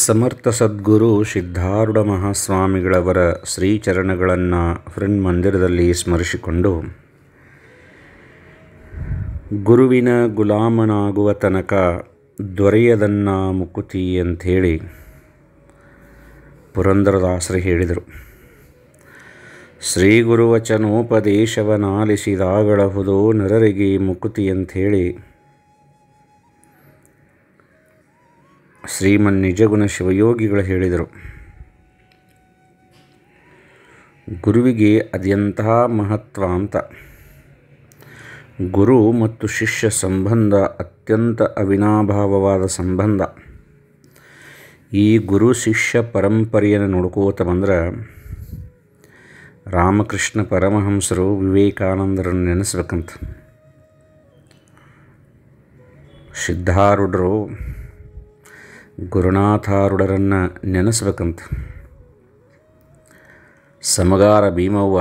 ಸಮರ್ಥ ಸದ್ಗುರು Siddharudha ಮಹಾಸ್ವಾಮಿಗಳವರ ಶ್ರೀಚರಣಗಳನ್ನು friend ಮಂದಿರದಲ್ಲಿ ಸ್ಮರಿಸಿಕೊಂಡು ಗುರುವಿನ ಗುಲಾಮನಾಗುವ ತನಕ ದೊರೆಯದನ್ನ ಮುಕುತಿ ಅಂಥೇಳಿ ಪುರಂದರದಾಸರು ಹೇಳಿದರು ಶ್ರೀ ಗುರುವಚನೋಪದೇಶವನಾಲಿಸಿದಾಗಳಹುದೋ ನರರಿಗೆ ಮುಕುತಿ ಅಂಥೇಳಿ ಶ್ರೀಮನ್ ನಿಜಗುಣ ಶಿವಯೋಗಿಗಳು ಹೇಳಿದರು ಗುರುವಿಗೆ ಅದೆಂತಹ ಮಹತ್ವ ಅಂತ ಗುರು ಮತ್ತು ಶಿಷ್ಯ ಸಂಬಂಧ ಅತ್ಯಂತ ಅವಿನಾಭಾವವಾದ ಸಂಬಂಧ ಈ ಗುರು ಶಿಷ್ಯ ಪರಂಪರೆಯನ್ನು ನೋಡ್ಕೋತ ಬಂದ್ರೆ ರಾಮಕೃಷ್ಣ ಪರಮಹಂಸರು ವಿವೇಕಾನಂದರನ್ನು ನೆನೆಸ್ಬೇಕಂತ ಸಿದ್ಧಾರೂಢರು ಗುರುನಾಥಾರುಡರನ್ನು ನೆನೆಸ್ಬೇಕಂತ ಸಮಗಾರ ಭೀಮವ್ವ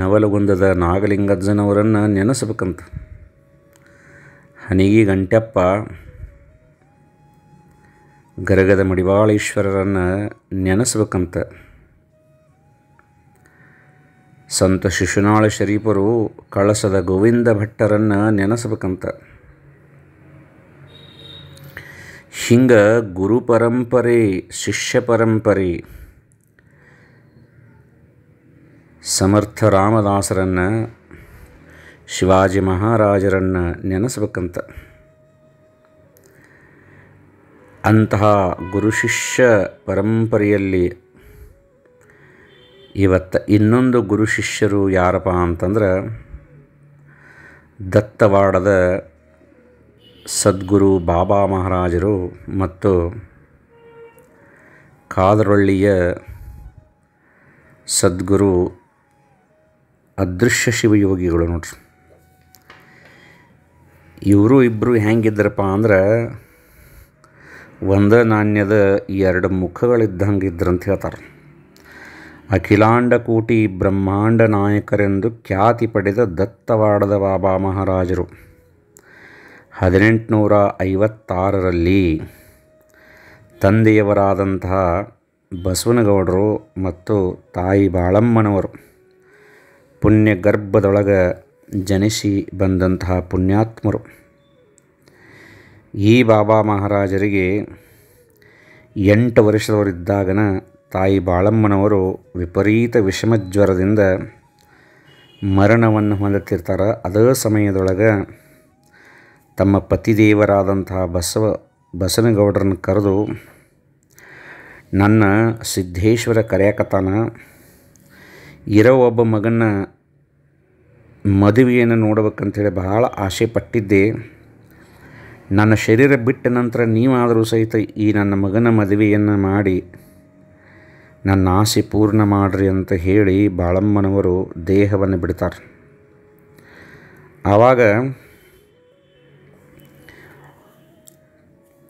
ನವಲಗುಂದದ ನಾಗಲಿಂಗಜ್ಜನವರನ್ನು ನೆನೆಸ್ಬೇಕಂತ ಹನಿಗಿ ಗಂಟೆಪ್ಪ ಗರಗದ ಮಡಿವಾಳೇಶ್ವರರನ್ನು ನೆನೆಸ್ಬೇಕಂತ ಸಂತ ಶಿಶುನಾಳ ಶರೀಫರು ಕಳಸದ ಗೋವಿಂದ ಭಟ್ಟರನ್ನು ನೆನೆಸ್ಬೇಕಂತ ಹಿಂಗೆ ಗುರು ಪರಂಪರೆ ಶಿಷ್ಯ ಪರಂಪರೆ ಸಮರ್ಥ ರಾಮದಾಸರನ್ನು ಶಿವಾಜಿ ಮಹಾರಾಜರನ್ನು ನೆನೆಸ್ಬೇಕಂತ ಅಂತಹ ಗುರು ಶಿಷ್ಯ ಪರಂಪರೆಯಲ್ಲಿ ಇವತ್ತು ಇನ್ನೊಂದು ಗುರು ಶಿಷ್ಯರು ಯಾರಪ್ಪ ಅಂತಂದ್ರೆ ದತ್ತವಾಡದ ಸದ್ಗುರು ಬಾಬಾ ಮಹಾರಾಜರು ಮತ್ತು ಕಾದರೊಳ್ಳಿಯ ಸದ್ಗುರು ಅದೃಶ್ಯ ಶಿವಯೋಗಿಗಳು ನೋಡ್ರಿ ಇವರು ಇಬ್ಬರು ಹೆಂಗಿದ್ರಪ್ಪ ಅಂದ್ರೆ ಒಂದ ನಾಣ್ಯದ ಎರಡು ಮುಖಗಳಿದ್ದಂಗೆ ಇದ್ರಂತ ಹೇಳ್ತಾರೆ ಅಖಿಲಾಂಡಕೋಟಿ ಬ್ರಹ್ಮಾಂಡ ನಾಯಕರೆಂದು ಖ್ಯಾತಿ ಪಡೆದ ದತ್ತವಾಡದ ಬಾಬಾ ಮಹಾರಾಜರು ಹದಿನೆಂಟುನೂರ ಐವತ್ತಾರರಲ್ಲಿ ತಂದೆಯವರಾದಂತಹ ಬಸವನಗೌಡರು ಮತ್ತು ತಾಯಿ ಬಾಳಮ್ಮನವರು ಪುಣ್ಯ ಜನಿಸಿ ಬಂದಂತಹ ಪುಣ್ಯಾತ್ಮರು ಈ ಬಾಬಾ ಮಹಾರಾಜರಿಗೆ ಎಂಟು ವರ್ಷದವರಿದ್ದಾಗನ ತಾಯಿ ಬಾಳಮ್ಮನವರು ವಿಪರೀತ ವಿಷಮ ಜ್ವರದಿಂದ ಮರಣವನ್ನು ಹೊಂದುತ್ತಿರ್ತಾರೆ ಅದೇ ಸಮಯದೊಳಗೆ ತಮ್ಮ ಪತಿದೇವರಾದಂತಹ ಬಸವ ಬಸನಗೌಡರನ್ನು ಕರೆದು ನನ್ನ ಸಿದ್ಧೇಶ್ವರ ಕರೆಯಕತಾನ ಇರೋ ಒಬ್ಬ ಮಗನ ಮದುವೆಯನ್ನು ಹೇಳಿ ಬಹಳ ಆಸೆ ಪಟ್ಟಿದ್ದೆ ನನ್ನ ಶರೀರ ಬಿಟ್ಟ ನಂತರ ನೀವಾದರೂ ಸಹಿತ ಈ ನನ್ನ ಮಗನ ಮದುವೆಯನ್ನು ಮಾಡಿ ನನ್ನ ಆಸೆ ಪೂರ್ಣ ಮಾಡಿರಿ ಅಂತ ಹೇಳಿ ಬಾಳಮ್ಮನವರು ದೇಹವನ್ನು ಬಿಡ್ತಾರೆ ಆವಾಗ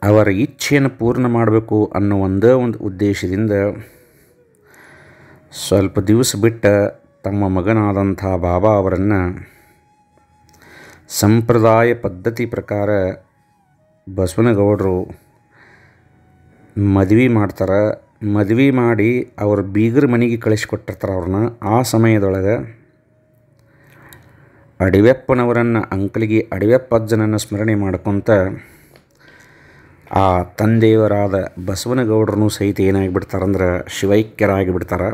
ಅವರ ಇಚ್ಛೆಯನ್ನು ಪೂರ್ಣ ಮಾಡಬೇಕು ಅನ್ನೋ ಒಂದೇ ಒಂದು ಉದ್ದೇಶದಿಂದ ಸ್ವಲ್ಪ ದಿವಸ ಬಿಟ್ಟ ತಮ್ಮ ಮಗನಾದಂಥ ಬಾಬಾ ಅವರನ್ನು ಸಂಪ್ರದಾಯ ಪದ್ಧತಿ ಪ್ರಕಾರ ಬಸವನಗೌಡರು ಮದುವೆ ಮಾಡ್ತಾರೆ ಮದುವೆ ಮಾಡಿ ಅವರು ಬೀಗರ ಮನೆಗೆ ಕಳಿಸಿಕೊಟ್ಟಿರ್ತಾರೆ ಅವ್ರನ್ನ ಆ ಸಮಯದೊಳಗೆ ಅಡಿವೆಪ್ಪನವರನ್ನು ಅಂಕಲಿಗೆ ಅಡಿವೆಪ್ಪಜ್ಜನನ್ನು ಸ್ಮರಣೆ ಮಾಡ್ಕೊತ ಆ ತಂದೆಯವರಾದ ಬಸವನಗೌಡರನ್ನು ಸಹಿತ ಶಿವೈಕ್ಯರಾಗಿ ಶಿವೈಕ್ಯರಾಗಿಬಿಡ್ತಾರೆ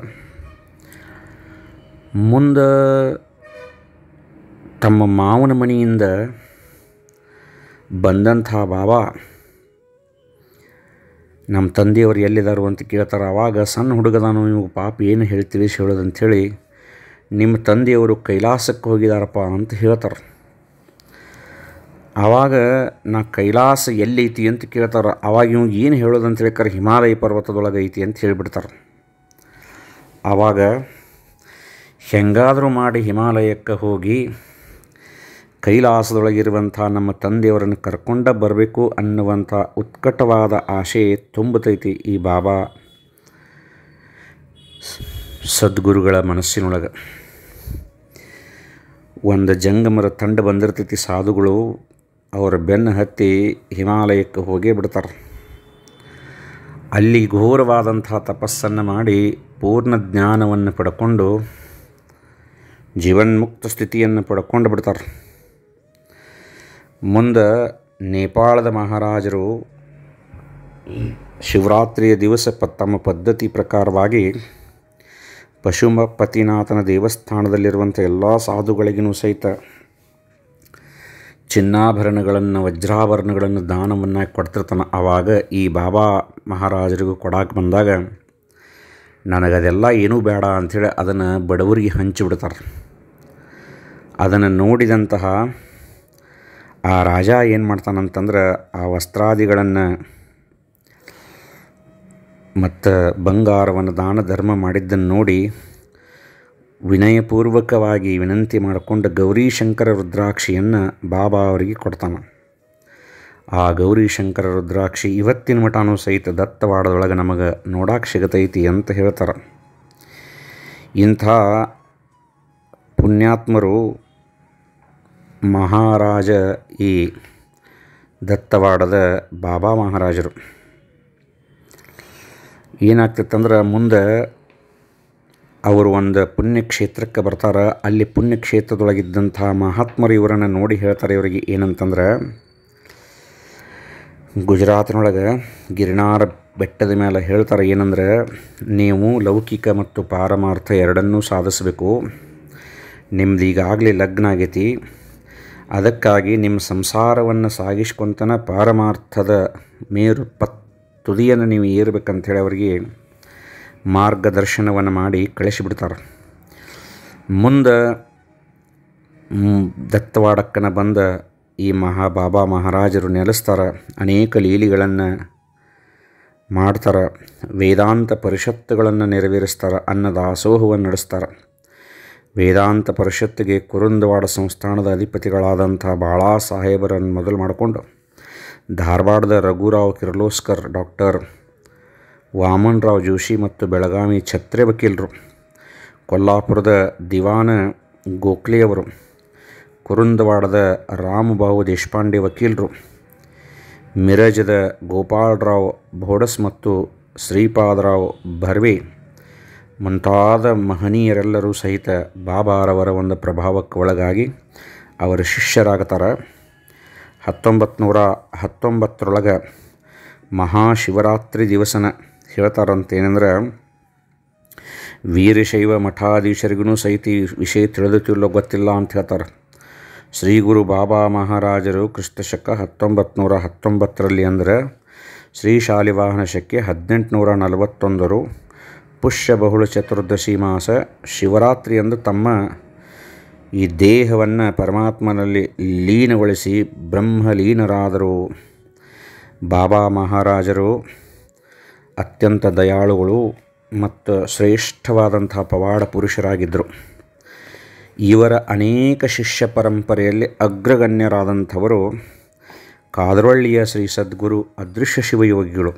ಮುಂದೆ ತಮ್ಮ ಮಾವನ ಮನೆಯಿಂದ ಬಂದಂಥ ಬಾಬಾ ನಮ್ಮ ತಂದೆಯವರು ಎಲ್ಲಿದ್ದಾರು ಅಂತ ಕೇಳ್ತಾರೆ ಆವಾಗ ಸಣ್ಣ ಹುಡುಗದಾನು ನೀವು ಪಾಪ ಏನು ಹೇಳಿ ತಿಳಿಸಿ ಹೇಳೋದಂಥೇಳಿ ನಿಮ್ಮ ತಂದೆಯವರು ಕೈಲಾಸಕ್ಕೆ ಹೋಗಿದಾರಪ್ಪ ಅಂತ ಹೇಳ್ತಾರೆ ಆವಾಗ ನಾ ಕೈಲಾಸ ಎಲ್ಲೈತಿ ಅಂತ ಕೇಳ್ತಾರೆ ಅವಾಗ ಇವ್ ಏನು ಹೇಳೋದಂತ ಕರೆ ಹಿಮಾಲಯ ಪರ್ವತದೊಳಗೆ ಐತಿ ಅಂತ ಹೇಳಿಬಿಡ್ತಾರೆ ಆವಾಗ ಹೆಂಗಾದರೂ ಮಾಡಿ ಹಿಮಾಲಯಕ್ಕೆ ಹೋಗಿ ಕೈಲಾಸದೊಳಗಿರುವಂಥ ನಮ್ಮ ತಂದೆಯವರನ್ನು ಕರ್ಕೊಂಡ ಬರಬೇಕು ಅನ್ನುವಂಥ ಉತ್ಕಟವಾದ ಆಶೆ ತುಂಬತೈತಿ ಈ ಬಾಬಾ ಸದ್ಗುರುಗಳ ಮನಸ್ಸಿನೊಳಗೆ ಒಂದು ಜಂಗಮರ ತಂಡ ಬಂದಿರ್ತೈತಿ ಸಾಧುಗಳು ಅವರ ಬೆನ್ನು ಹತ್ತಿ ಹಿಮಾಲಯಕ್ಕೆ ಹೋಗೇ ಬಿಡ್ತಾರೆ ಅಲ್ಲಿ ಘೋರವಾದಂಥ ತಪಸ್ಸನ್ನು ಮಾಡಿ ಪೂರ್ಣ ಜ್ಞಾನವನ್ನು ಪಡ್ಕೊಂಡು ಜೀವನ್ಮುಕ್ತ ಸ್ಥಿತಿಯನ್ನು ಪಡ್ಕೊಂಡು ಬಿಡ್ತಾರೆ ಮುಂದೆ ನೇಪಾಳದ ಮಹಾರಾಜರು ಶಿವರಾತ್ರಿಯ ದಿವಸ ಪ ತಮ್ಮ ಪದ್ಧತಿ ಪ್ರಕಾರವಾಗಿ ಪಶುಮಪತಿನಾಥನ ದೇವಸ್ಥಾನದಲ್ಲಿರುವಂಥ ಎಲ್ಲ ಸಾಧುಗಳಿಗೂ ಸಹಿತ ಚಿನ್ನಾಭರಣಗಳನ್ನು ವಜ್ರಾಭರಣಗಳನ್ನು ದಾನವನ್ನು ಕೊಡ್ತಿರ್ತಾನೆ ಆವಾಗ ಈ ಬಾಬಾ ಮಹಾರಾಜರಿಗೂ ಕೊಡಕ್ಕೆ ಬಂದಾಗ ನನಗದೆಲ್ಲ ಏನೂ ಬೇಡ ಅಂಥೇಳಿ ಅದನ್ನು ಬಡವರಿಗೆ ಹಂಚಿಬಿಡ್ತಾರೆ ಅದನ್ನು ನೋಡಿದಂತಹ ಆ ರಾಜ ಏನು ಮಾಡ್ತಾನಂತಂದ್ರೆ ಆ ವಸ್ತ್ರಾದಿಗಳನ್ನು ಮತ್ತು ಬಂಗಾರವನ್ನು ದಾನ ಧರ್ಮ ಮಾಡಿದ್ದನ್ನು ನೋಡಿ ವಿನಯಪೂರ್ವಕವಾಗಿ ವಿನಂತಿ ಮಾಡಿಕೊಂಡು ಗೌರಿಶಂಕರ ರುದ್ರಾಕ್ಷಿಯನ್ನು ಬಾಬಾ ಅವರಿಗೆ ಕೊಡ್ತಾನೆ ಆ ಗೌರಿಶಂಕರ ರುದ್ರಾಕ್ಷಿ ಇವತ್ತಿನ ಮಠನೂ ಸಹಿತ ದತ್ತವಾಡದೊಳಗೆ ನಮಗೆ ನೋಡಕ್ಕೆ ಸಿಗತೈತಿ ಅಂತ ಹೇಳ್ತಾರೆ ಇಂಥ ಪುಣ್ಯಾತ್ಮರು ಮಹಾರಾಜ ಈ ದತ್ತವಾಡದ ಬಾಬಾ ಮಹಾರಾಜರು ಏನಾಗ್ತಿತ್ತಂದ್ರೆ ಮುಂದೆ ಅವರು ಒಂದು ಪುಣ್ಯಕ್ಷೇತ್ರಕ್ಕೆ ಬರ್ತಾರೆ ಅಲ್ಲಿ ಪುಣ್ಯಕ್ಷೇತ್ರದೊಳಗಿದ್ದಂಥ ಮಹಾತ್ಮರು ಇವರನ್ನು ನೋಡಿ ಹೇಳ್ತಾರೆ ಇವರಿಗೆ ಏನಂತಂದ್ರೆ ಗುಜರಾತ್ನೊಳಗೆ ಗಿರಿನಾರ ಬೆಟ್ಟದ ಮೇಲೆ ಹೇಳ್ತಾರೆ ಏನಂದ್ರೆ ನೀವು ಲೌಕಿಕ ಮತ್ತು ಪಾರಮಾರ್ಥ ಎರಡನ್ನೂ ಸಾಧಿಸಬೇಕು ನಿಮ್ದು ಈಗಾಗಲೇ ಲಗ್ನ ಆಗೈತಿ ಅದಕ್ಕಾಗಿ ನಿಮ್ಮ ಸಂಸಾರವನ್ನು ಸಾಗಿಸ್ಕೊಂತನ ಪಾರಮಾರ್ಥದ ಮೇರು ಪತ್ ತುದಿಯನ್ನು ನೀವು ಹೇಳಿ ಅವರಿಗೆ ಮಾರ್ಗದರ್ಶನವನ್ನು ಮಾಡಿ ಕಳಿಸಿಬಿಡ್ತಾರೆ ಮುಂದೆ ದತ್ತವಾಡಕ್ಕನ ಬಂದ ಈ ಮಹಾ ಬಾಬಾ ಮಹಾರಾಜರು ನೆಲೆಸ್ತಾರೆ ಅನೇಕ ಲೀಲಿಗಳನ್ನು ಮಾಡ್ತಾರೆ ವೇದಾಂತ ಪರಿಷತ್ತುಗಳನ್ನು ನೆರವೇರಿಸ್ತಾರೆ ಅನ್ನದಾಸೋಹವನ್ನು ನಡೆಸ್ತಾರೆ ವೇದಾಂತ ಪರಿಷತ್ತಿಗೆ ಕುರುಂದವಾಡ ಸಂಸ್ಥಾನದ ಅಧಿಪತಿಗಳಾದಂಥ ಬಾಳಾ ಸಾಹೇಬರನ್ನು ಮೊದಲು ಮಾಡಿಕೊಂಡು ಧಾರವಾಡದ ರಘುರಾವ್ ಕಿರ್ಲೋಸ್ಕರ್ ಡಾಕ್ಟರ್ ವಾಮನರಾವ್ ಜೋಶಿ ಮತ್ತು ಬೆಳಗಾವಿ ಛತ್ರೆ ವಕೀಲರು ಕೊಲ್ಲಾಪುರದ ದಿವಾನ ಗೋಖಲೆಯವರು ಕುರುಂದವಾಡದ ರಾಮಬಾಬು ದೇಶಪಾಂಡೆ ವಕೀಲರು ಮಿರಜದ ಗೋಪಾಲರಾವ್ ಭೋಡಸ್ ಮತ್ತು ಶ್ರೀಪಾದರಾವ್ ಭರ್ವೆ ಮುಂತಾದ ಮಹನೀಯರೆಲ್ಲರೂ ಸಹಿತ ಬಾಬಾರವರ ಒಂದು ಪ್ರಭಾವಕ್ಕೆ ಒಳಗಾಗಿ ಅವರ ಶಿಷ್ಯರಾಗತಾರೆ ಹತ್ತೊಂಬತ್ತು ನೂರ ಹತ್ತೊಂಬತ್ತರೊಳಗೆ ಮಹಾಶಿವರಾತ್ರಿ ದಿವಸನ ಹೇಳ್ತಾರಂತ ಏನಂದ್ರೆ ವೀರಶೈವ ಮಠಾಧೀಶರಿಗೂ ಸಹಿತ ವಿಷಯ ತಿಳಿದುತ್ತಿಲ್ಲೋ ಗೊತ್ತಿಲ್ಲ ಅಂತ ಹೇಳ್ತಾರೆ ಶ್ರೀ ಗುರು ಬಾಬಾ ಮಹಾರಾಜರು ಕ್ರಿಸ್ತಶಕ ಹತ್ತೊಂಬತ್ತು ನೂರ ಹತ್ತೊಂಬತ್ತರಲ್ಲಿ ಅಂದರೆ ಶ್ರೀ ಶಾಲಿವಾಹನ ಶಕ್ಕೆ ಹದಿನೆಂಟುನೂರ ನಲವತ್ತೊಂದರು ಪುಷ್ಯ ಬಹುಳ ಚತುರ್ದಶಿ ಮಾಸ ಎಂದು ತಮ್ಮ ಈ ದೇಹವನ್ನು ಪರಮಾತ್ಮನಲ್ಲಿ ಲೀನಗೊಳಿಸಿ ಬ್ರಹ್ಮಲೀನರಾದರು ಬಾಬಾ ಮಹಾರಾಜರು ಅತ್ಯಂತ ದಯಾಳುಗಳು ಮತ್ತು ಶ್ರೇಷ್ಠವಾದಂಥ ಪವಾಡ ಪುರುಷರಾಗಿದ್ದರು ಇವರ ಅನೇಕ ಶಿಷ್ಯ ಪರಂಪರೆಯಲ್ಲಿ ಅಗ್ರಗಣ್ಯರಾದಂಥವರು ಕಾದರಳ್ಳಿಯ ಶ್ರೀ ಸದ್ಗುರು ಅದೃಶ್ಯ ಶಿವಯೋಗಿಗಳು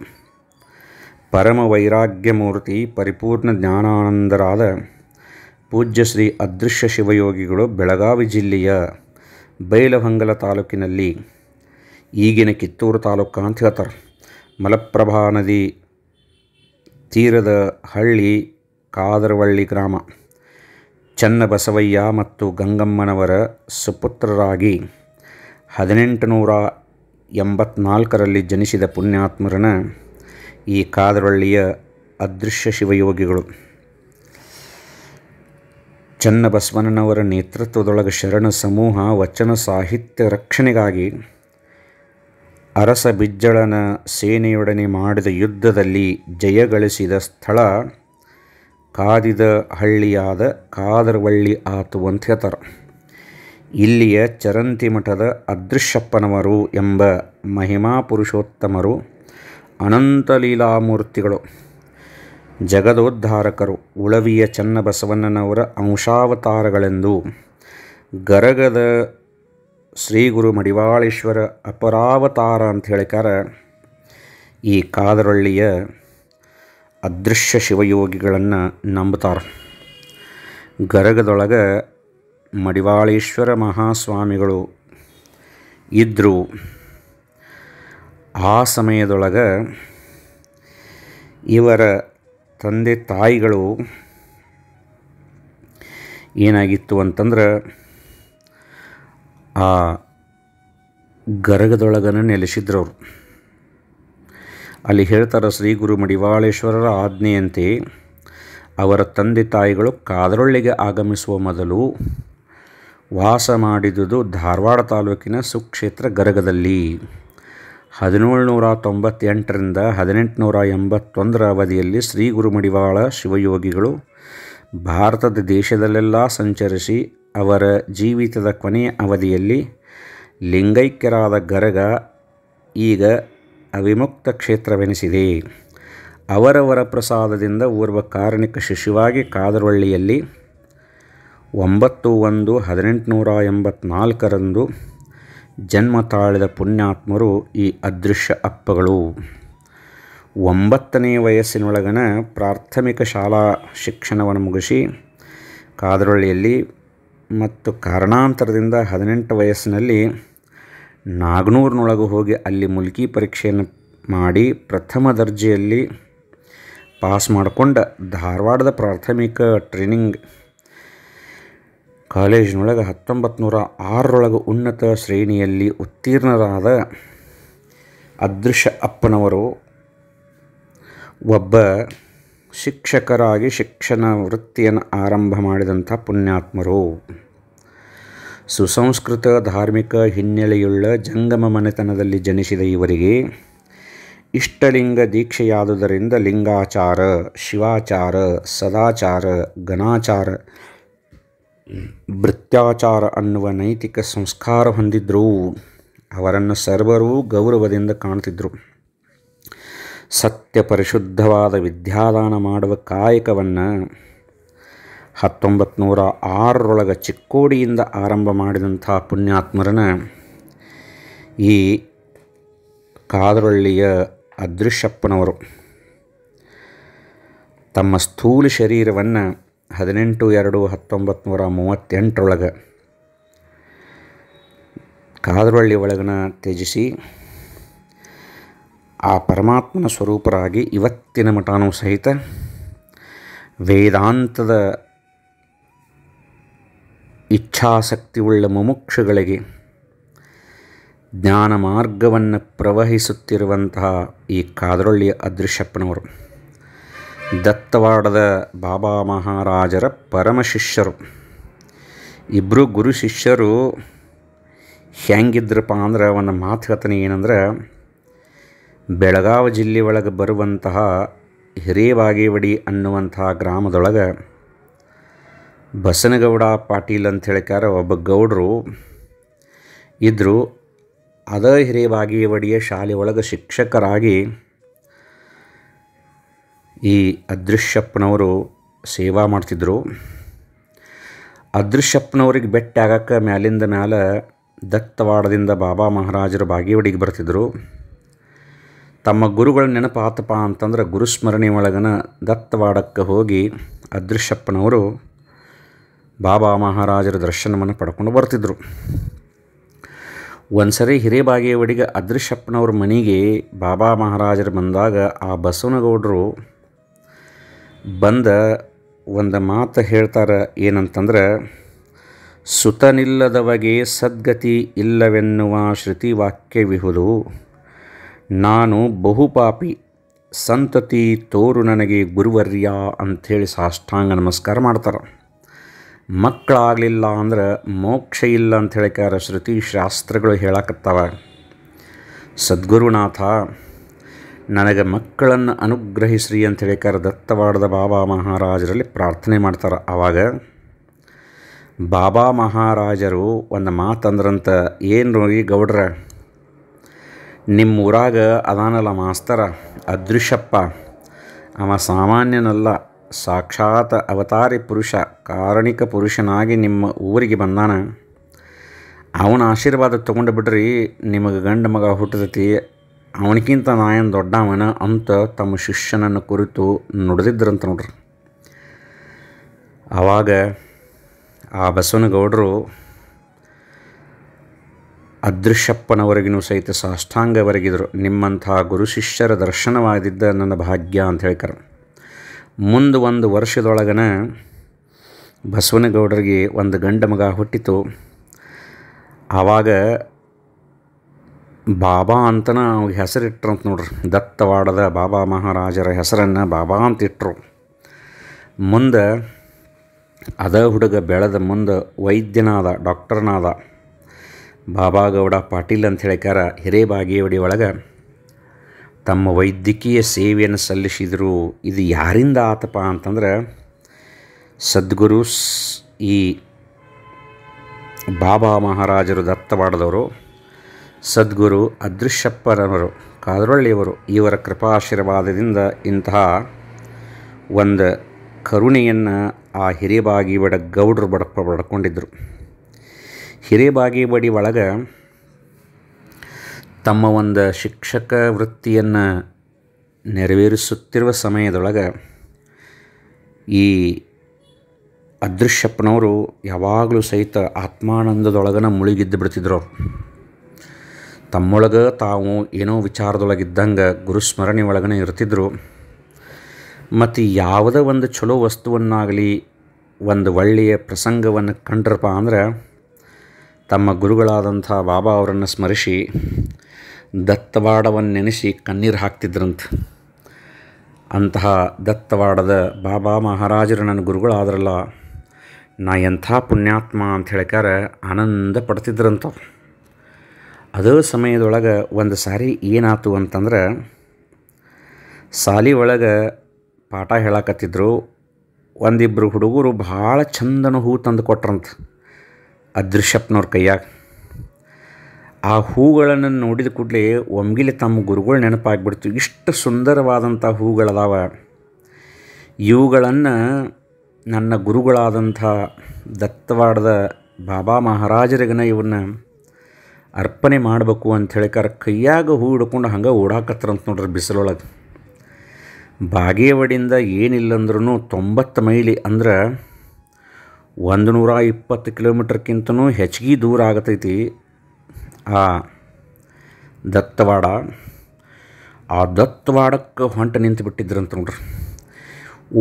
ಪರಮ ವೈರಾಗ್ಯಮೂರ್ತಿ ಪರಿಪೂರ್ಣ ಜ್ಞಾನಾನಂದರಾದ ಪೂಜ್ಯ ಶ್ರೀ ಅದೃಶ್ಯ ಶಿವಯೋಗಿಗಳು ಬೆಳಗಾವಿ ಜಿಲ್ಲೆಯ ಬೈಲಹಂಗಲ ತಾಲೂಕಿನಲ್ಲಿ ಈಗಿನ ಕಿತ್ತೂರು ತಾಲೂಕು ಅಂತ ಹೇಳ್ತಾರೆ ಮಲಪ್ರಭಾ ನದಿ ತೀರದ ಹಳ್ಳಿ ಕಾದರವಳ್ಳಿ ಗ್ರಾಮ ಚನ್ನಬಸವಯ್ಯ ಮತ್ತು ಗಂಗಮ್ಮನವರ ಸುಪುತ್ರರಾಗಿ ಹದಿನೆಂಟು ನೂರ ಎಂಬತ್ನಾಲ್ಕರಲ್ಲಿ ಜನಿಸಿದ ಪುಣ್ಯಾತ್ಮರನ ಈ ಕಾದರವಳ್ಳಿಯ ಅದೃಶ್ಯ ಶಿವಯೋಗಿಗಳು ಚನ್ನಬಸವಣ್ಣನವರ ನೇತೃತ್ವದೊಳಗೆ ಶರಣ ಸಮೂಹ ವಚನ ಸಾಹಿತ್ಯ ರಕ್ಷಣೆಗಾಗಿ ಅರಸ ಬಿಜ್ಜಳನ ಸೇನೆಯೊಡನೆ ಮಾಡಿದ ಯುದ್ಧದಲ್ಲಿ ಜಯಗಳಿಸಿದ ಸ್ಥಳ ಕಾದಿದ ಹಳ್ಳಿಯಾದ ಕಾದರವಳ್ಳಿ ಆತು ಅಂತ ಹೇಳ್ತಾರೆ ಇಲ್ಲಿಯ ಚರಂತಿ ಮಠದ ಅದೃಶ್ಯಪ್ಪನವರು ಎಂಬ ಮಹಿಮಾ ಪುರುಷೋತ್ತಮರು ಅನಂತ ಲೀಲಾಮೂರ್ತಿಗಳು ಜಗದೋದ್ಧಾರಕರು ಉಳವಿಯ ಚನ್ನಬಸವಣ್ಣನವರ ಅಂಶಾವತಾರಗಳೆಂದು ಗರಗದ ಶ್ರೀ ಗುರು ಮಡಿವಾಳೇಶ್ವರ ಅಪರಾವತಾರ ಅಂತ ಹೇಳಿಕಾರ ಈ ಕಾದರಳ್ಳಿಯ ಅದೃಶ್ಯ ಶಿವಯೋಗಿಗಳನ್ನು ನಂಬುತ್ತಾರೆ ಗರಗದೊಳಗೆ ಮಡಿವಾಳೇಶ್ವರ ಮಹಾಸ್ವಾಮಿಗಳು ಇದ್ದರು ಆ ಸಮಯದೊಳಗೆ ಇವರ ತಂದೆ ತಾಯಿಗಳು ಏನಾಗಿತ್ತು ಅಂತಂದ್ರೆ ಆ ಗರಗದೊಳಗನ ನೆಲೆಸಿದ್ರವರು ಅಲ್ಲಿ ಹೇಳ್ತಾರೆ ಶ್ರೀ ಗುರು ಮಡಿವಾಳೇಶ್ವರರ ಆಜ್ಞೆಯಂತೆ ಅವರ ತಂದೆ ತಾಯಿಗಳು ಕಾದರೊಳ್ಳಿಗೆ ಆಗಮಿಸುವ ಮೊದಲು ವಾಸ ಮಾಡಿದುದು ಧಾರವಾಡ ತಾಲೂಕಿನ ಸುಕ್ಷೇತ್ರ ಗರಗದಲ್ಲಿ ನೂರ ತೊಂಬತ್ತೆಂಟರಿಂದ ಹದಿನೆಂಟುನೂರ ಎಂಬತ್ತೊಂದರ ಅವಧಿಯಲ್ಲಿ ಶ್ರೀ ಗುರುಮಡಿವಾಳ ಶಿವಯೋಗಿಗಳು ಭಾರತದ ದೇಶದಲ್ಲೆಲ್ಲ ಸಂಚರಿಸಿ ಅವರ ಜೀವಿತದ ಕೊನೆಯ ಅವಧಿಯಲ್ಲಿ ಲಿಂಗೈಕ್ಯರಾದ ಗರಗ ಈಗ ಅವಿಮುಕ್ತ ಕ್ಷೇತ್ರವೆನಿಸಿದೆ ಅವರವರ ಪ್ರಸಾದದಿಂದ ಓರ್ವ ಕಾರಣಿಕ ಶಿಶುವಾಗಿ ಕಾದರೊಳ್ಳಿಯಲ್ಲಿ ಒಂಬತ್ತು ಒಂದು ಹದಿನೆಂಟುನೂರ ಎಂಬತ್ನಾಲ್ಕರಂದು ಜನ್ಮ ತಾಳಿದ ಪುಣ್ಯಾತ್ಮರು ಈ ಅದೃಶ್ಯ ಅಪ್ಪಗಳು ಒಂಬತ್ತನೇ ವಯಸ್ಸಿನೊಳಗನ ಪ್ರಾಥಮಿಕ ಶಾಲಾ ಶಿಕ್ಷಣವನ್ನು ಮುಗಿಸಿ ಕಾದರೊಳ್ಳಿಯಲ್ಲಿ ಮತ್ತು ಕಾರಣಾಂತರದಿಂದ ಹದಿನೆಂಟು ವಯಸ್ಸಿನಲ್ಲಿ ನಾಗನೂರಿನೊಳಗೆ ಹೋಗಿ ಅಲ್ಲಿ ಮುಲ್ಕಿ ಪರೀಕ್ಷೆಯನ್ನು ಮಾಡಿ ಪ್ರಥಮ ದರ್ಜೆಯಲ್ಲಿ ಪಾಸ್ ಮಾಡಿಕೊಂಡ ಧಾರವಾಡದ ಪ್ರಾಥಮಿಕ ಟ್ರೈನಿಂಗ್ ಕಾಲೇಜಿನೊಳಗೆ ಹತ್ತೊಂಬತ್ತು ನೂರ ಆರರೊಳಗೆ ಉನ್ನತ ಶ್ರೇಣಿಯಲ್ಲಿ ಉತ್ತೀರ್ಣರಾದ ಅದೃಶ್ಯ ಅಪ್ಪನವರು ಒಬ್ಬ ಶಿಕ್ಷಕರಾಗಿ ಶಿಕ್ಷಣ ವೃತ್ತಿಯನ್ನು ಆರಂಭ ಮಾಡಿದಂಥ ಪುಣ್ಯಾತ್ಮರು ಸುಸಂಸ್ಕೃತ ಧಾರ್ಮಿಕ ಹಿನ್ನೆಲೆಯುಳ್ಳ ಜಂಗಮ ಮನೆತನದಲ್ಲಿ ಜನಿಸಿದ ಇವರಿಗೆ ಇಷ್ಟಲಿಂಗ ದೀಕ್ಷೆಯಾದುದರಿಂದ ಲಿಂಗಾಚಾರ ಶಿವಾಚಾರ ಸದಾಚಾರ ಘನಾಚಾರ ವೃತ್ಯಾಚಾರ ಅನ್ನುವ ನೈತಿಕ ಸಂಸ್ಕಾರ ಹೊಂದಿದ್ದರು ಅವರನ್ನು ಸರ್ವರೂ ಗೌರವದಿಂದ ಕಾಣ್ತಿದ್ದರು ಸತ್ಯ ಪರಿಶುದ್ಧವಾದ ವಿದ್ಯಾದಾನ ಮಾಡುವ ಕಾಯಕವನ್ನು ಹತ್ತೊಂಬತ್ತು ನೂರ ಆರರೊಳಗ ಚಿಕ್ಕೋಡಿಯಿಂದ ಆರಂಭ ಮಾಡಿದಂಥ ಪುಣ್ಯಾತ್ಮರನ್ನು ಈ ಕಾದರೊಳ್ಳಿಯ ಅದೃಶ್ಯಪ್ಪನವರು ತಮ್ಮ ಸ್ಥೂಲ ಶರೀರವನ್ನು ಹದಿನೆಂಟು ಎರಡು ಹತ್ತೊಂಬತ್ತು ನೂರ ಮೂವತ್ತೆಂಟರೊಳಗೆ ಕಾದರೊಳ್ಳಿ ಒಳಗನ ತ್ಯಜಿಸಿ ಆ ಪರಮಾತ್ಮನ ಸ್ವರೂಪರಾಗಿ ಇವತ್ತಿನ ಮಠಾನು ಸಹಿತ ವೇದಾಂತದ ಇಚ್ಛಾಸಕ್ತಿಯುಳ್ಳ ಮುಮುಕ್ಷುಗಳಿಗೆ ಜ್ಞಾನ ಮಾರ್ಗವನ್ನು ಪ್ರವಹಿಸುತ್ತಿರುವಂತಹ ಈ ಕಾದರೊಳ್ಳಿಯ ಅದೃಶ್ಯಪ್ಪನವರು ದತ್ತವಾಡದ ಬಾಬಾ ಮಹಾರಾಜರ ಪರಮ ಶಿಷ್ಯರು ಇಬ್ಬರು ಗುರು ಶಿಷ್ಯರು ಹೆಂಗಿದ್ರಪ್ಪ ಅಂದ್ರೆ ಅವನ ಮಾತು ಏನಂದ್ರೆ ಬೆಳಗಾವಿ ಜಿಲ್ಲೆ ಒಳಗೆ ಬರುವಂತಹ ಹಿರೇಬಾಗೇವಡಿ ಅನ್ನುವಂತಹ ಗ್ರಾಮದೊಳಗೆ ಬಸನಗೌಡ ಪಾಟೀಲ್ ಅಂತ ಹೇಳಿಕಾರ ಒಬ್ಬ ಗೌಡರು ಇದ್ದರು ಅದ ಹಿರೇಬಾಗೇವಾಡಿಯ ಶಾಲೆ ಒಳಗೆ ಶಿಕ್ಷಕರಾಗಿ ಈ ಅದೃಶ್ಯಪ್ಪನವರು ಸೇವಾ ಮಾಡ್ತಿದ್ದರು ಅದೃಶ್ಯಪ್ಪನವ್ರಿಗೆ ಬೆಟ್ಟ ಆಗಕ್ಕೆ ಮ್ಯಾಲಿಂದ ಮ್ಯಾಲೆ ದತ್ತವಾಡದಿಂದ ಬಾಬಾ ಮಹಾರಾಜರು ಬಾಗಿವಡಿಗೆ ಬರ್ತಿದ್ದರು ತಮ್ಮ ಗುರುಗಳ ನೆನಪಾತಪ್ಪ ಅಂತಂದ್ರೆ ಗುರುಸ್ಮರಣೆ ಒಳಗನ ದತ್ತವಾಡಕ್ಕೆ ಹೋಗಿ ಅದೃಶ್ಯಪ್ಪನವರು ಬಾಬಾ ಮಹಾರಾಜರ ದರ್ಶನವನ್ನು ಪಡ್ಕೊಂಡು ಬರ್ತಿದ್ದರು ಸರಿ ಹಿರೇಬಾಗೇಯ ಒಡಿಗ ಅದೃಶಪ್ಪನವ್ರ ಮನೆಗೆ ಬಾಬಾ ಮಹಾರಾಜರು ಬಂದಾಗ ಆ ಬಸವನಗೌಡರು ಬಂದ ಒಂದು ಮಾತು ಹೇಳ್ತಾರೆ ಏನಂತಂದ್ರೆ ಸುತನಿಲ್ಲದವಗೆ ಸದ್ಗತಿ ಇಲ್ಲವೆನ್ನುವ ಶ್ರುತಿ ವಾಕ್ಯವಿಹುದು ನಾನು ಬಹುಪಾಪಿ ಸಂತತಿ ತೋರು ನನಗೆ ಗುರುವರ್ಯ ಅಂಥೇಳಿ ಸಾಷ್ಟಾಂಗ ನಮಸ್ಕಾರ ಮಾಡ್ತಾರೆ ಮಕ್ಕಳಾಗಲಿಲ್ಲ ಅಂದ್ರೆ ಮೋಕ್ಷ ಇಲ್ಲ ಅಂತ ಹೇಳಿಕಾರ ಶ್ರುತಿ ಶಾಸ್ತ್ರಗಳು ಹೇಳಕತ್ತವ ಸದ್ಗುರುನಾಥ ನನಗೆ ಮಕ್ಕಳನ್ನು ಅನುಗ್ರಹಿಸ್ರಿ ಅಂತ ಹೇಳಿಕಾರ ದತ್ತವಾಡದ ಬಾಬಾ ಮಹಾರಾಜರಲ್ಲಿ ಪ್ರಾರ್ಥನೆ ಮಾಡ್ತಾರೆ ಆವಾಗ ಬಾಬಾ ಮಹಾರಾಜರು ಒಂದು ಮಾತಂದ್ರಂತ ಏನು ಈ ಗೌಡ್ರ ನಿಮ್ಮ ಅದಾನಲ್ಲ ಮಾಸ್ತರ ಅದೃಶ್ಯಪ್ಪ ಅವ ಸಾಮಾನ್ಯನಲ್ಲ ಸಾಕ್ಷಾತ್ ಅವತಾರಿ ಪುರುಷ ಕಾರಣಿಕ ಪುರುಷನಾಗಿ ನಿಮ್ಮ ಊರಿಗೆ ಬಂದಾನ ಅವನ ಆಶೀರ್ವಾದ ತೊಗೊಂಡು ಬಿಡ್ರಿ ನಿಮಗೆ ಗಂಡ ಮಗ ಹುಟ್ಟತೈತಿ ಅವನಕ್ಕಿಂತ ನಾಯನ್ ದೊಡ್ಡವನ ಅಂತ ತಮ್ಮ ಶಿಷ್ಯನನ್ನು ಕುರಿತು ನುಡಿದಿದ್ದರಂತ ನೋಡ್ರಿ ಆವಾಗ ಆ ಬಸವನಗೌಡರು ಅದೃಶ್ಯಪ್ಪನವರೆಗಿನೂ ಸಹಿತ ಸಾಷ್ಟಾಂಗವರೆಗಿದ್ರು ನಿಮ್ಮಂಥ ಗುರು ಶಿಷ್ಯರ ದರ್ಶನವಾಗಿದ್ದ ನನ್ನ ಭಾಗ್ಯ ಅಂತ ಹೇಳ್ತಾರೆ ಮುಂದೆ ಒಂದು ವರ್ಷದೊಳಗನ ಬಸವನಗೌಡರಿಗೆ ಒಂದು ಗಂಡ ಮಗ ಹುಟ್ಟಿತು ಆವಾಗ ಬಾಬಾ ಅಂತನ ಅವ್ಗೆ ಹೆಸರಿಟ್ರು ಅಂತ ನೋಡ್ರಿ ದತ್ತವಾಡದ ಬಾಬಾ ಮಹಾರಾಜರ ಹೆಸರನ್ನು ಬಾಬಾ ಅಂತ ಇಟ್ಟರು ಮುಂದೆ ಅದ ಹುಡುಗ ಬೆಳೆದ ಮುಂದೆ ವೈದ್ಯನಾದ ಡಾಕ್ಟರ್ನಾದ ಬಾಬಾ ಗೌಡ ಪಾಟೀಲ್ ಅಂತ ಹೇಳಿಕಾರ ಹಿರೇ ಬಾಗೇವಡಿ ಒಳಗೆ ತಮ್ಮ ವೈದ್ಯಕೀಯ ಸೇವೆಯನ್ನು ಸಲ್ಲಿಸಿದರು ಇದು ಯಾರಿಂದ ಆತಪ್ಪ ಅಂತಂದ್ರೆ ಸದ್ಗುರು ಈ ಬಾಬಾ ಮಹಾರಾಜರು ದತ್ತವಾಡದವರು ಸದ್ಗುರು ಅದೃಶ್ಯಪ್ಪರವರು ಕಾದರೊಳ್ಳಿಯವರು ಇವರ ಕೃಪಾಶೀರ್ವಾದದಿಂದ ಇಂತಹ ಒಂದು ಕರುಣೆಯನ್ನು ಆ ಹಿರೇಬಾಗಿ ಬಡ ಗೌಡ್ರು ಬಡಪ ಬಡ್ಕೊಂಡಿದ್ದರು ಹಿರೇಬಾಗಿ ಬಡಿ ಒಳಗೆ ತಮ್ಮ ಒಂದು ಶಿಕ್ಷಕ ವೃತ್ತಿಯನ್ನು ನೆರವೇರಿಸುತ್ತಿರುವ ಸಮಯದೊಳಗೆ ಈ ಅದೃಶ್ಯಪ್ಪನವರು ಯಾವಾಗಲೂ ಸಹಿತ ಆತ್ಮಾನಂದದೊಳಗನ ಮುಳುಗಿದ್ದು ಬಿಡ್ತಿದ್ರು ತಮ್ಮೊಳಗೆ ತಾವು ಏನೋ ವಿಚಾರದೊಳಗಿದ್ದಂಗೆ ಗುರುಸ್ಮರಣೆ ಒಳಗನೆ ಇರ್ತಿದ್ರು ಮತ್ತು ಯಾವುದೇ ಒಂದು ಚಲೋ ವಸ್ತುವನ್ನಾಗಲಿ ಒಂದು ಒಳ್ಳೆಯ ಪ್ರಸಂಗವನ್ನು ಕಂಡ್ರಪ್ಪ ಅಂದ್ರೆ ತಮ್ಮ ಗುರುಗಳಾದಂಥ ಬಾಬಾ ಅವರನ್ನು ಸ್ಮರಿಸಿ ನೆನೆಸಿ ಕಣ್ಣೀರು ಹಾಕ್ತಿದ್ರಂತ ಅಂತಹ ದತ್ತವಾಡದ ಬಾಬಾ ಮಹಾರಾಜರು ನನ್ನ ಗುರುಗಳಾದ್ರಲ್ಲ ನಾ ಎಂಥ ಪುಣ್ಯಾತ್ಮ ಅಂತ ಹೇಳಿಕಾರ ಆನಂದ ಪಡ್ತಿದ್ರಂತ ಅದೇ ಸಮಯದೊಳಗೆ ಒಂದು ಸಾರಿ ಏನಾಯ್ತು ಅಂತಂದ್ರೆ ಸಾಲಿ ಒಳಗೆ ಪಾಠ ಹೇಳಕತ್ತಿದ್ರು ಒಂದಿಬ್ಬರು ಹುಡುಗರು ಭಾಳ ಚಂದನ ಹೂ ತಂದು ಕೊಟ್ರಂತ ಅದೃಶ್ಯಪ್ನವ್ರ ಕೈಯಾಗ ಆ ಹೂಗಳನ್ನು ನೋಡಿದ ಕೂಡಲೇ ಒಮ್ಗಿಲೆ ತಮ್ಮ ಗುರುಗಳು ನೆನಪಾಗ್ಬಿಡ್ತು ಇಷ್ಟು ಸುಂದರವಾದಂಥ ಹೂಗಳದಾವ ಇವುಗಳನ್ನು ನನ್ನ ಗುರುಗಳಾದಂಥ ದತ್ತವಾಡದ ಬಾಬಾ ಮಹಾರಾಜರಿಗನ ಇವನ್ನ ಅರ್ಪಣೆ ಮಾಡಬೇಕು ಹೇಳಿ ಕರ ಕೈಯಾಗ ಹೂ ಹಿಡ್ಕೊಂಡು ಹಂಗೆ ಅಂತ ನೋಡ್ರಿ ಬಿಸಿಲೊಳಗೆ ಬಾಗೇವಡಿಯಿಂದ ಏನಿಲ್ಲಂದ್ರೂ ತೊಂಬತ್ತು ಮೈಲಿ ಅಂದ್ರೆ ಒಂದು ನೂರ ಇಪ್ಪತ್ತು ಕಿಲೋಮೀಟ್ರ್ಗಿಂತನೂ ಹೆಚ್ಚಿಗೆ ದೂರ ಆಗತೈತಿ ಆ ದತ್ತವಾಡ ಆ ದತ್ತವಾಡಕ್ಕೆ ಹೊಂಟ ನಿಂತು ಬಿಟ್ಟಿದ್ರಂತ ನೋಡ್ರಿ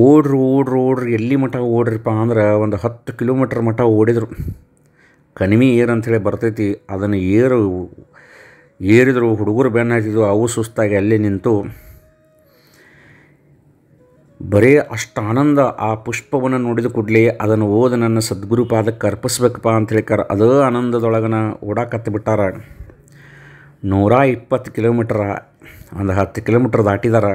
ಓಡ್ರಿ ಓಡ್ರಿ ಓಡ್ರಿ ಎಲ್ಲಿ ಮಠ ಓಡ್ರಿಪ್ಪ ಅಂದ್ರೆ ಒಂದು ಹತ್ತು ಕಿಲೋಮೀಟ್ರ್ ಮಠ ಓಡಿದರು ಕಣಿಮೆ ಏರು ಅಂಥೇಳಿ ಬರ್ತೈತಿ ಅದನ್ನು ಏರು ಏರಿದ್ರು ಹುಡುಗರು ಬೆನ್ನ ಹಾಕಿದ್ರು ಅವು ಸುಸ್ತಾಗಿ ಅಲ್ಲೇ ನಿಂತು ಬರೇ ಅಷ್ಟು ಆನಂದ ಆ ಪುಷ್ಪವನ್ನು ನೋಡಿದ ಕೂಡಲೇ ಅದನ್ನು ಓದ ನನ್ನ ಸದ್ಗುರು ಪಾದಕ್ಕೆ ಅರ್ಪಿಸ್ಬೇಕಪ್ಪ ಅಂತ ಹೇಳ್ಕಾರ ಅದೇ ಆನಂದದೊಳಗನ ಓಡಾಕತ್ತ ಬಿಟ್ಟಾರ ನೂರ ಇಪ್ಪತ್ತು ಕಿಲೋಮೀಟ್ರ ಒಂದು ಹತ್ತು ಕಿಲೋಮೀಟ್ರ್ ದಾಟಿದಾರ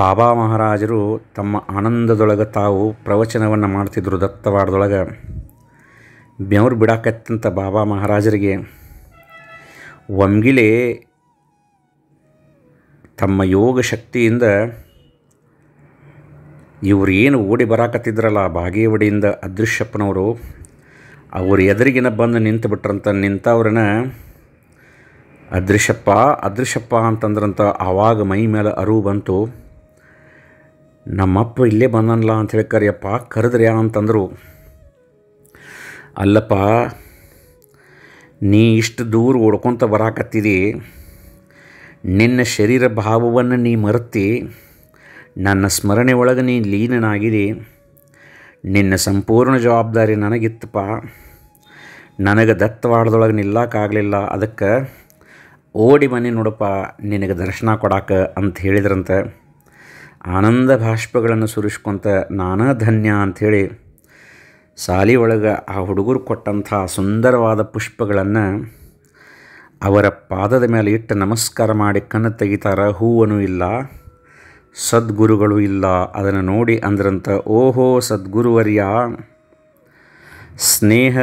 ಬಾಬಾ ಮಹಾರಾಜರು ತಮ್ಮ ಆನಂದದೊಳಗೆ ತಾವು ಪ್ರವಚನವನ್ನು ಮಾಡ್ತಿದ್ರು ದತ್ತವಾಡದೊಳಗೆ ಬೆವರು ಬಿಡಾಕತ್ತಂತ ಬಾಬಾ ಮಹಾರಾಜರಿಗೆ ಒಮ್ಗಿಲೆ ತಮ್ಮ ಯೋಗ ಶಕ್ತಿಯಿಂದ ಇವರು ಏನು ಓಡಿ ಬರಾಕತ್ತಿದ್ರಲ್ಲ ಬಾಗೇವಾಡಿಯಿಂದ ಅದೃಶ್ಯಪ್ಪನವರು ಅವರು ಎದುರಿಗಿನ ಬಂದು ನಿಂತು ಬಿಟ್ರಂತ ನಿಂತವ್ರನ್ನ ಅದೃಶ್ಯಪ್ಪ ಅದೃಶ್ಯಪ್ಪ ಅಂತಂದ್ರಂತ ಆವಾಗ ಮೈ ಮೇಲೆ ಅರಿವು ಬಂತು ನಮ್ಮಪ್ಪ ಇಲ್ಲೇ ಬಂದನಲ್ಲ ಹೇಳಿ ಕರಿಯಪ್ಪ ಕರೆದ್ರೆ ಅಂತಂದರು ಅಲ್ಲಪ್ಪ ನೀ ಇಷ್ಟು ದೂರ ಓಡ್ಕೊತ ಬರಾಕತ್ತಿದಿ ನಿನ್ನ ಶರೀರ ಭಾವವನ್ನು ನೀ ಮರೆತಿ ನನ್ನ ಸ್ಮರಣೆ ಒಳಗೆ ನೀನು ಲೀನನಾಗಿರಿ ನಿನ್ನ ಸಂಪೂರ್ಣ ಜವಾಬ್ದಾರಿ ನನಗಿತ್ತಪ್ಪ ನನಗೆ ದತ್ತವಾಡದೊಳಗೆ ನಿಲ್ಲಕ್ಕಾಗಲಿಲ್ಲ ಅದಕ್ಕೆ ಓಡಿ ಮನೆ ನೋಡಪ್ಪ ನಿನಗೆ ದರ್ಶನ ಕೊಡಾಕ ಅಂತ ಹೇಳಿದ್ರಂತೆ ಆನಂದ ಭಾಷ್ಪಗಳನ್ನು ಸುರಿಸ್ಕೊಂತ ನಾನಾ ಧನ್ಯ ಅಂಥೇಳಿ ಸಾಲಿ ಒಳಗೆ ಆ ಹುಡುಗರು ಕೊಟ್ಟಂಥ ಸುಂದರವಾದ ಪುಷ್ಪಗಳನ್ನು ಅವರ ಪಾದದ ಮೇಲೆ ಇಟ್ಟು ನಮಸ್ಕಾರ ಮಾಡಿ ಕಣ್ಣು ತೆಗಿತಾರ ಹೂವನೂ ಇಲ್ಲ ಸದ್ಗುರುಗಳು ಇಲ್ಲ ಅದನ್ನು ನೋಡಿ ಅಂದ್ರಂತ ಓಹೋ ಸದ್ಗುರುವರ್ಯ ಸ್ನೇಹ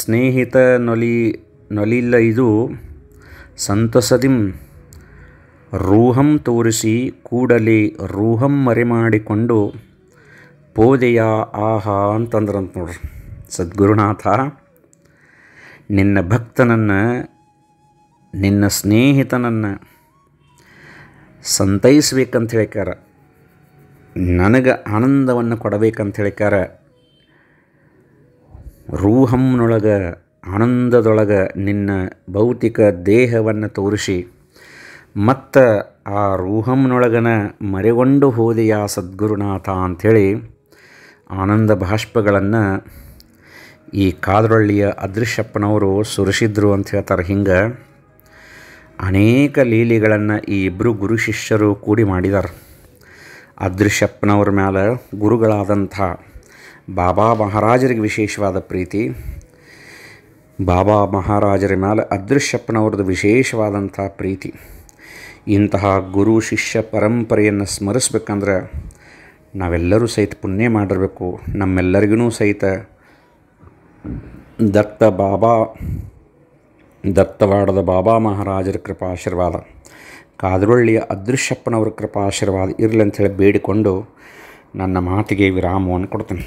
ಸ್ನೇಹಿತ ನೊಲಿ ನೊಲಿಲ್ಲ ಇದು ಸಂತಸದಿಂ ರೂಹಂ ತೋರಿಸಿ ಕೂಡಲೇ ರೂಹಂ ಮರೆಮಾಡಿಕೊಂಡು ಪೋದೆಯ ಆಹಾ ಅಂತಂದ್ರಂತ ನೋಡ್ರಿ ಸದ್ಗುರುನಾಥ ನಿನ್ನ ಭಕ್ತನನ್ನು ನಿನ್ನ ಸ್ನೇಹಿತನನ್ನು ಸಂತೈಸ್ಬೇಕಂತ ಹೇಳಿಕಾರ ನನಗೆ ಆನಂದವನ್ನು ಕೊಡಬೇಕಂತ ಹೇಳಿಕಾರ ರೂಹಂನೊಳಗೆ ಆನಂದದೊಳಗೆ ನಿನ್ನ ಭೌತಿಕ ದೇಹವನ್ನು ತೋರಿಸಿ ಮತ್ತು ಆ ರೂಹಂನೊಳಗನ ಮರೆಗೊಂಡು ಹೋದೆಯ ಸದ್ಗುರುನಾಥ ಅಂಥೇಳಿ ಆನಂದ ಭಾಷ್ಪಗಳನ್ನು ಈ ಕಾದರೊಳ್ಳಿಯ ಅದೃಶ್ಯಪ್ಪನವರು ಸುರಿಸಿದ್ರು ಅಂತ ಹೇಳ್ತಾರೆ ಹಿಂಗೆ ಅನೇಕ ಲೀಲೆಗಳನ್ನು ಈ ಇಬ್ಬರು ಗುರು ಶಿಷ್ಯರು ಕೂಡಿ ಮಾಡಿದ್ದಾರೆ ಅದೃಶ್ಯಪ್ಪನವ್ರ ಮೇಲೆ ಗುರುಗಳಾದಂಥ ಬಾಬಾ ಮಹಾರಾಜರಿಗೆ ವಿಶೇಷವಾದ ಪ್ರೀತಿ ಬಾಬಾ ಮಹಾರಾಜರ ಮೇಲೆ ಅದೃಶ್ಯಪ್ಪನವ್ರದ್ದು ವಿಶೇಷವಾದಂಥ ಪ್ರೀತಿ ಇಂತಹ ಗುರು ಶಿಷ್ಯ ಪರಂಪರೆಯನ್ನು ಸ್ಮರಿಸ್ಬೇಕಂದ್ರೆ ನಾವೆಲ್ಲರೂ ಸಹಿತ ಪುಣ್ಯ ಮಾಡಿರಬೇಕು ನಮ್ಮೆಲ್ಲರಿಗೂ ಸಹಿತ ದತ್ತ ಬಾಬಾ ದತ್ತವಾಡದ ಬಾಬಾ ಮಹಾರಾಜರ ಕೃಪಾಶೀರ್ವಾದ ಕಾದರೊಳ್ಳಿಯ ಕೃಪಾ ಕೃಪಾಶೀರ್ವಾದ ಇರಲಿ ಹೇಳಿ ಬೇಡಿಕೊಂಡು ನನ್ನ ಮಾತಿಗೆ ವಿರಾಮವನ್ನು ಕೊಡ್ತೇನೆ